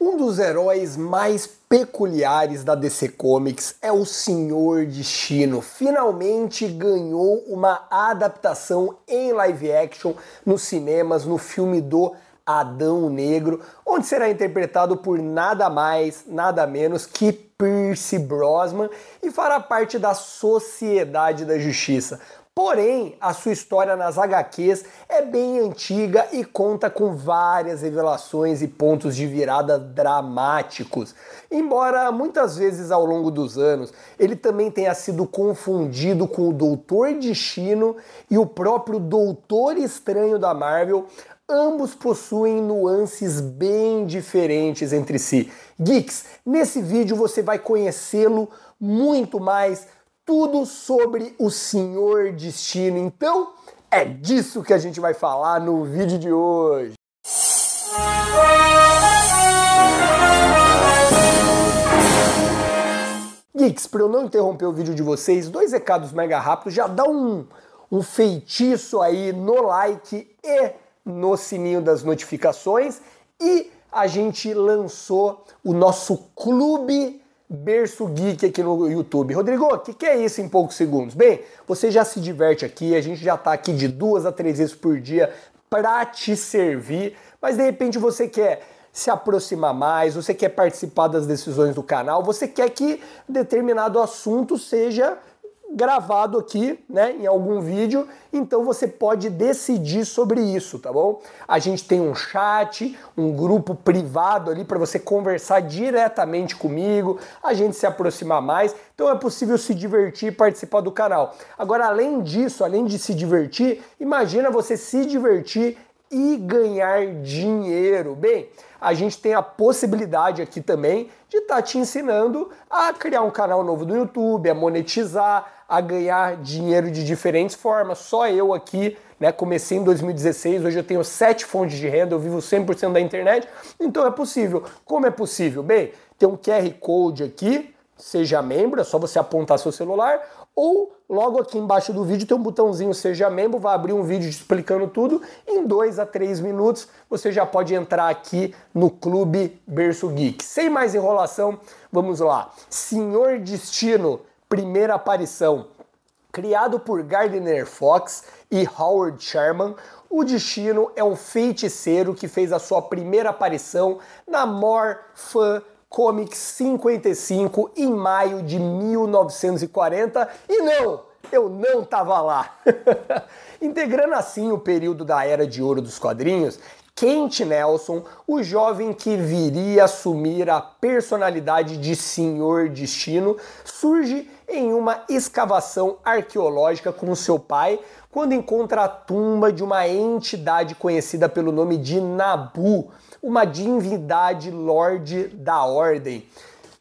Um dos heróis mais peculiares da DC Comics é o Senhor Destino. Finalmente ganhou uma adaptação em live action nos cinemas no filme do Adão Negro, onde será interpretado por nada mais, nada menos que Percy Brosman e fará parte da Sociedade da Justiça, Porém, a sua história nas HQs é bem antiga e conta com várias revelações e pontos de virada dramáticos. Embora muitas vezes ao longo dos anos ele também tenha sido confundido com o Doutor Destino e o próprio Doutor Estranho da Marvel, ambos possuem nuances bem diferentes entre si. Geeks, nesse vídeo você vai conhecê-lo muito mais tudo sobre o Senhor Destino. Então, é disso que a gente vai falar no vídeo de hoje. Geeks, para eu não interromper o vídeo de vocês, dois recados mega rápidos, já dá um, um feitiço aí no like e no sininho das notificações. E a gente lançou o nosso clube Berço Geek aqui no YouTube. Rodrigo, o que, que, é isso em poucos segundos? Bem, você já se diverte aqui, a gente já está aqui de duas a três vezes por dia para te servir, mas de repente você quer se aproximar mais, você quer participar das decisões do canal, você quer que determinado assunto seja gravado aqui, né, em algum vídeo, então você pode decidir sobre isso, tá bom? A gente tem um chat, um grupo privado ali para você conversar diretamente comigo, a gente se aproximar mais, então é possível se divertir e participar do canal. Agora, além disso, além de se divertir, imagina você se divertir e ganhar dinheiro. Bem, a gente tem a possibilidade aqui também de estar tá te ensinando a criar um canal novo do YouTube, a monetizar, a ganhar dinheiro de diferentes formas. Só eu aqui, né, comecei em 2016, hoje eu tenho sete fontes de renda, eu vivo 100% da internet, então é possível. Como é possível? Bem, tem um QR Code aqui, seja membro, é só você apontar seu celular, ou logo aqui embaixo do vídeo tem um botãozinho seja membro, vai abrir um vídeo explicando tudo, em dois a três minutos você já pode entrar aqui no Clube Berço Geek. Sem mais enrolação, vamos lá. Senhor Destino, primeira aparição. Criado por Gardner Fox e Howard Sherman, o Destino é um feiticeiro que fez a sua primeira aparição na More Fan Comics 55 em maio de 1940 e não, eu não tava lá. Integrando assim o período da era de ouro dos quadrinhos, Kent Nelson, o jovem que viria assumir a personalidade de Senhor Destino, surge em uma escavação arqueológica com seu pai quando encontra a tumba de uma entidade conhecida pelo nome de Nabu, uma divindade Lorde da Ordem.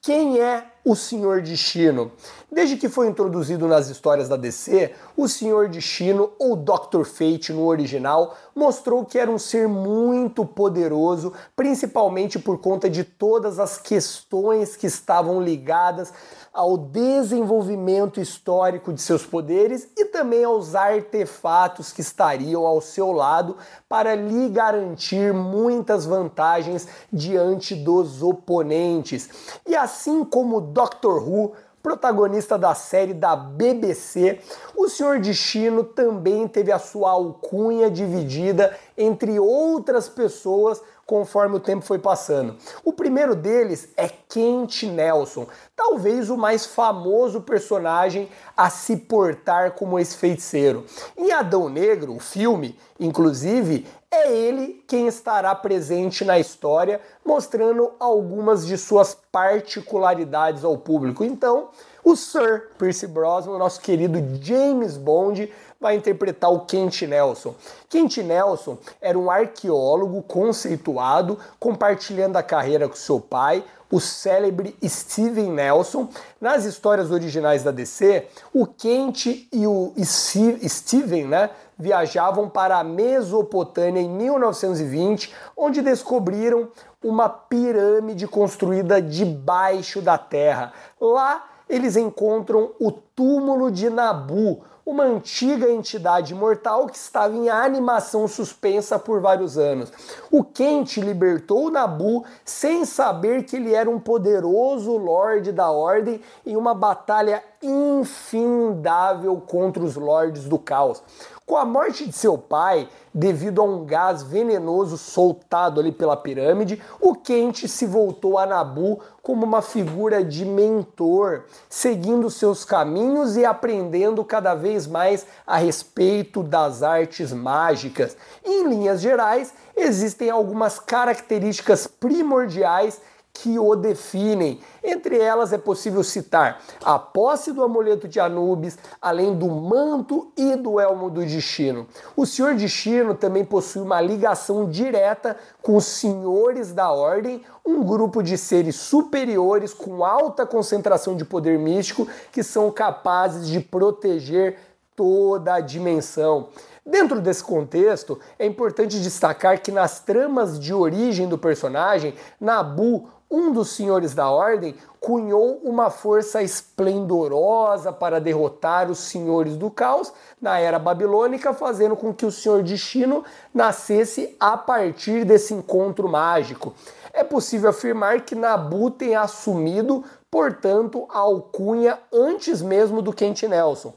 Quem é o Senhor Destino? Desde que foi introduzido nas histórias da DC, o Senhor Destino, ou Dr. Fate no original, mostrou que era um ser muito poderoso, principalmente por conta de todas as questões que estavam ligadas ao desenvolvimento histórico de seus poderes e também aos artefatos que estariam ao seu lado para lhe garantir muitas vantagens diante dos oponentes. E assim como Doctor Who, protagonista da série da BBC, o Senhor Destino também teve a sua alcunha dividida entre outras pessoas conforme o tempo foi passando. O primeiro deles é Kent Nelson, talvez o mais famoso personagem a se portar como esse feiticeiro. Em Adão Negro, o filme, inclusive, é ele quem estará presente na história, mostrando algumas de suas particularidades ao público. Então, o Sir Percy Brosnan, nosso querido James Bond, vai interpretar o Kent Nelson. Kent Nelson era um arqueólogo conceituado, compartilhando a carreira com seu pai, o célebre Steven Nelson. Nas histórias originais da DC, o Kent e o Steven, né, viajavam para a Mesopotâmia em 1920, onde descobriram uma pirâmide construída debaixo da terra. Lá eles encontram o túmulo de Nabu, uma antiga entidade mortal que estava em animação suspensa por vários anos. O Quente libertou Nabu sem saber que ele era um poderoso lorde da ordem em uma batalha infindável contra os lordes do caos. Com a morte de seu pai, devido a um gás venenoso soltado ali pela pirâmide, o Quente se voltou a Nabu como uma figura de mentor, seguindo seus caminhos e aprendendo cada vez mais a respeito das artes mágicas. Em linhas gerais, existem algumas características primordiais que o definem. Entre elas é possível citar a posse do amuleto de Anubis, além do manto e do elmo do destino. O Senhor Destino também possui uma ligação direta com os senhores da ordem, um grupo de seres superiores com alta concentração de poder místico que são capazes de proteger toda a dimensão. Dentro desse contexto, é importante destacar que nas tramas de origem do personagem, Nabu um dos senhores da ordem cunhou uma força esplendorosa para derrotar os senhores do caos na era babilônica, fazendo com que o senhor destino nascesse a partir desse encontro mágico. É possível afirmar que Nabu tem assumido, portanto, a alcunha antes mesmo do Kent Nelson.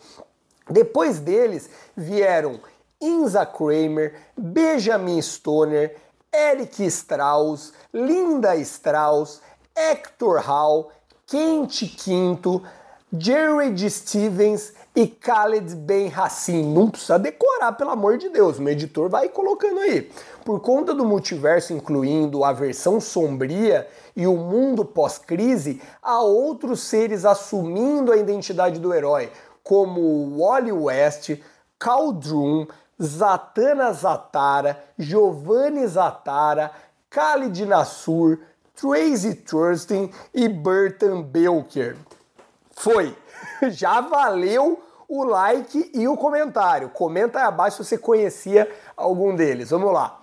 Depois deles vieram Inza Kramer, Benjamin Stoner, Eric Strauss, Linda Strauss, Hector Hall, Kent Quinto, Jared Stevens e Khaled Ben Hassim. Não precisa decorar, pelo amor de Deus, meu editor vai colocando aí. Por conta do multiverso, incluindo a versão sombria e o mundo pós-crise, há outros seres assumindo a identidade do herói, como Wally West, Khal Droon, Zatana Zatara, Giovanni Zatara, Khalid Nassur, Tracy Thurston e Burton Belker. Foi! Já valeu o like e o comentário. Comenta aí abaixo se você conhecia algum deles. Vamos lá.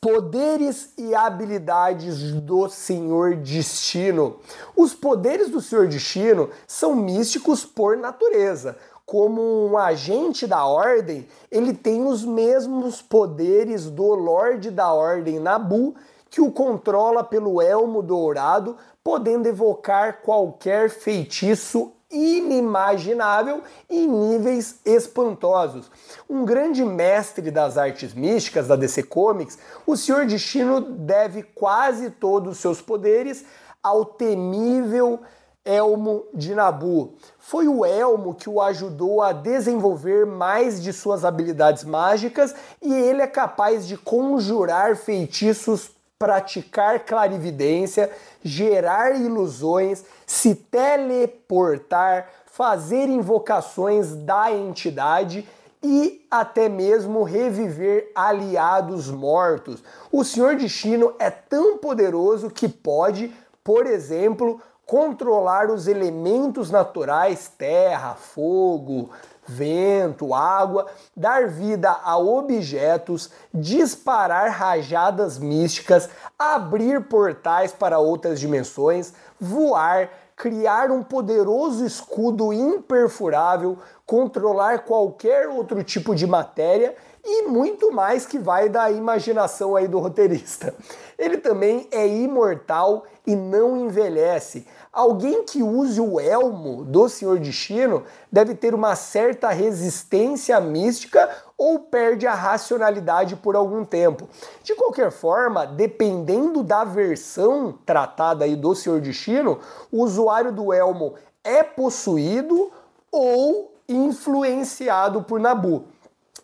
Poderes e habilidades do Senhor Destino. Os poderes do Senhor Destino são místicos por natureza como um agente da ordem, ele tem os mesmos poderes do Lorde da Ordem Nabu, que o controla pelo elmo dourado, podendo evocar qualquer feitiço inimaginável e níveis espantosos. Um grande mestre das artes místicas da DC Comics, o Senhor Destino deve quase todos os seus poderes ao temível Elmo de Nabu. Foi o Elmo que o ajudou a desenvolver mais de suas habilidades mágicas e ele é capaz de conjurar feitiços, praticar clarividência, gerar ilusões, se teleportar, fazer invocações da entidade e até mesmo reviver aliados mortos. O Senhor Destino é tão poderoso que pode, por exemplo, controlar os elementos naturais, terra, fogo, vento, água, dar vida a objetos, disparar rajadas místicas, abrir portais para outras dimensões, voar, criar um poderoso escudo imperfurável, controlar qualquer outro tipo de matéria e muito mais que vai da imaginação aí do roteirista. Ele também é imortal e não envelhece. Alguém que use o elmo do Senhor Destino deve ter uma certa resistência mística ou perde a racionalidade por algum tempo. De qualquer forma, dependendo da versão tratada aí do Senhor Destino, o usuário do elmo é possuído ou influenciado por Nabu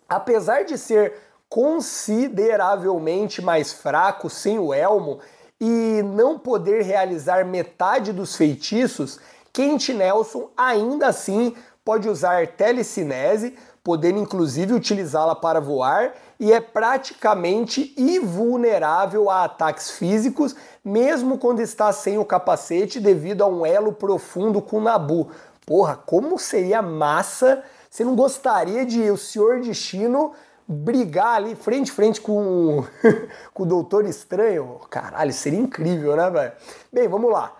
apesar de ser consideravelmente mais fraco sem o elmo e não poder realizar metade dos feitiços, Kent Nelson ainda assim pode usar telecinese, podendo inclusive utilizá-la para voar, e é praticamente invulnerável a ataques físicos, mesmo quando está sem o capacete devido a um elo profundo com Nabu. Porra, como seria massa! Você não gostaria de o Senhor Destino brigar ali frente a frente com, com o Doutor Estranho? Caralho, seria incrível, né, velho? Bem, vamos lá.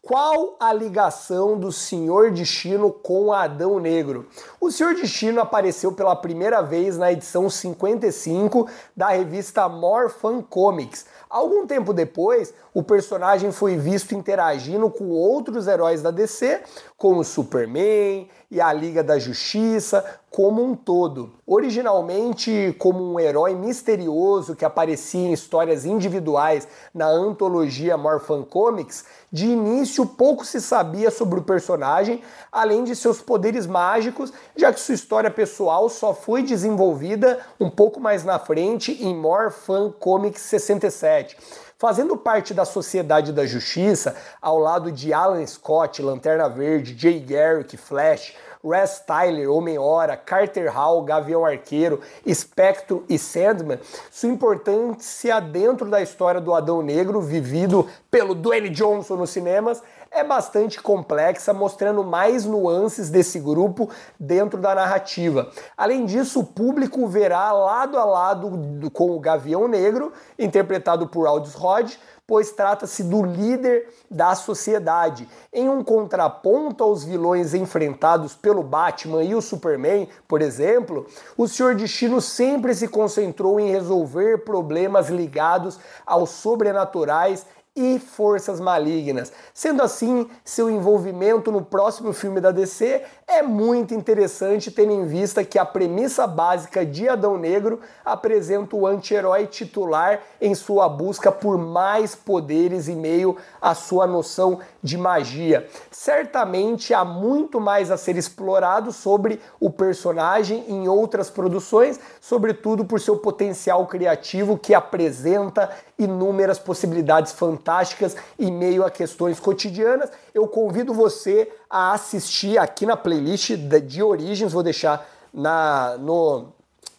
Qual a ligação do Senhor Destino com Adão Negro? O Senhor Destino apareceu pela primeira vez na edição 55 da revista More Fan Comics. Algum tempo depois, o personagem foi visto interagindo com outros heróis da DC, como o Superman e a Liga da Justiça como um todo. Originalmente como um herói misterioso que aparecia em histórias individuais na antologia Morphin Comics, de início pouco se sabia sobre o personagem, além de seus poderes mágicos, já que sua história pessoal só foi desenvolvida um pouco mais na frente em Morphin Comics 67 fazendo parte da Sociedade da Justiça, ao lado de Alan Scott, Lanterna Verde, Jay Garrick, Flash, Raz Tyler, Homem-Hora, Carter Hall, Gavião Arqueiro, Spectro e Sandman, sua importância dentro da história do Adão Negro, vivido pelo Dwayne Johnson nos cinemas, é bastante complexa, mostrando mais nuances desse grupo dentro da narrativa. Além disso, o público verá lado a lado com o Gavião Negro, interpretado por Aldous Rod, pois trata-se do líder da sociedade. Em um contraponto aos vilões enfrentados pelo Batman e o Superman, por exemplo, o Senhor Destino sempre se concentrou em resolver problemas ligados aos sobrenaturais e forças malignas. Sendo assim, seu envolvimento no próximo filme da DC é muito interessante, tendo em vista que a premissa básica de Adão Negro apresenta o anti-herói titular em sua busca por mais poderes e meio à sua noção de magia. Certamente há muito mais a ser explorado sobre o personagem em outras produções, sobretudo por seu potencial criativo que apresenta inúmeras possibilidades fantásticas fantásticas e meio a questões cotidianas. Eu convido você a assistir aqui na playlist de Origens, vou deixar na, no,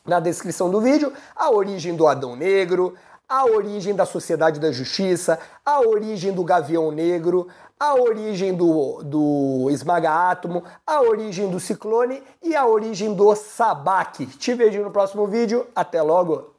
na descrição do vídeo, a origem do Adão Negro, a origem da Sociedade da Justiça, a origem do Gavião Negro, a origem do, do Esmaga-Átomo, a origem do Ciclone e a origem do Sabaque. Te vejo no próximo vídeo. Até logo!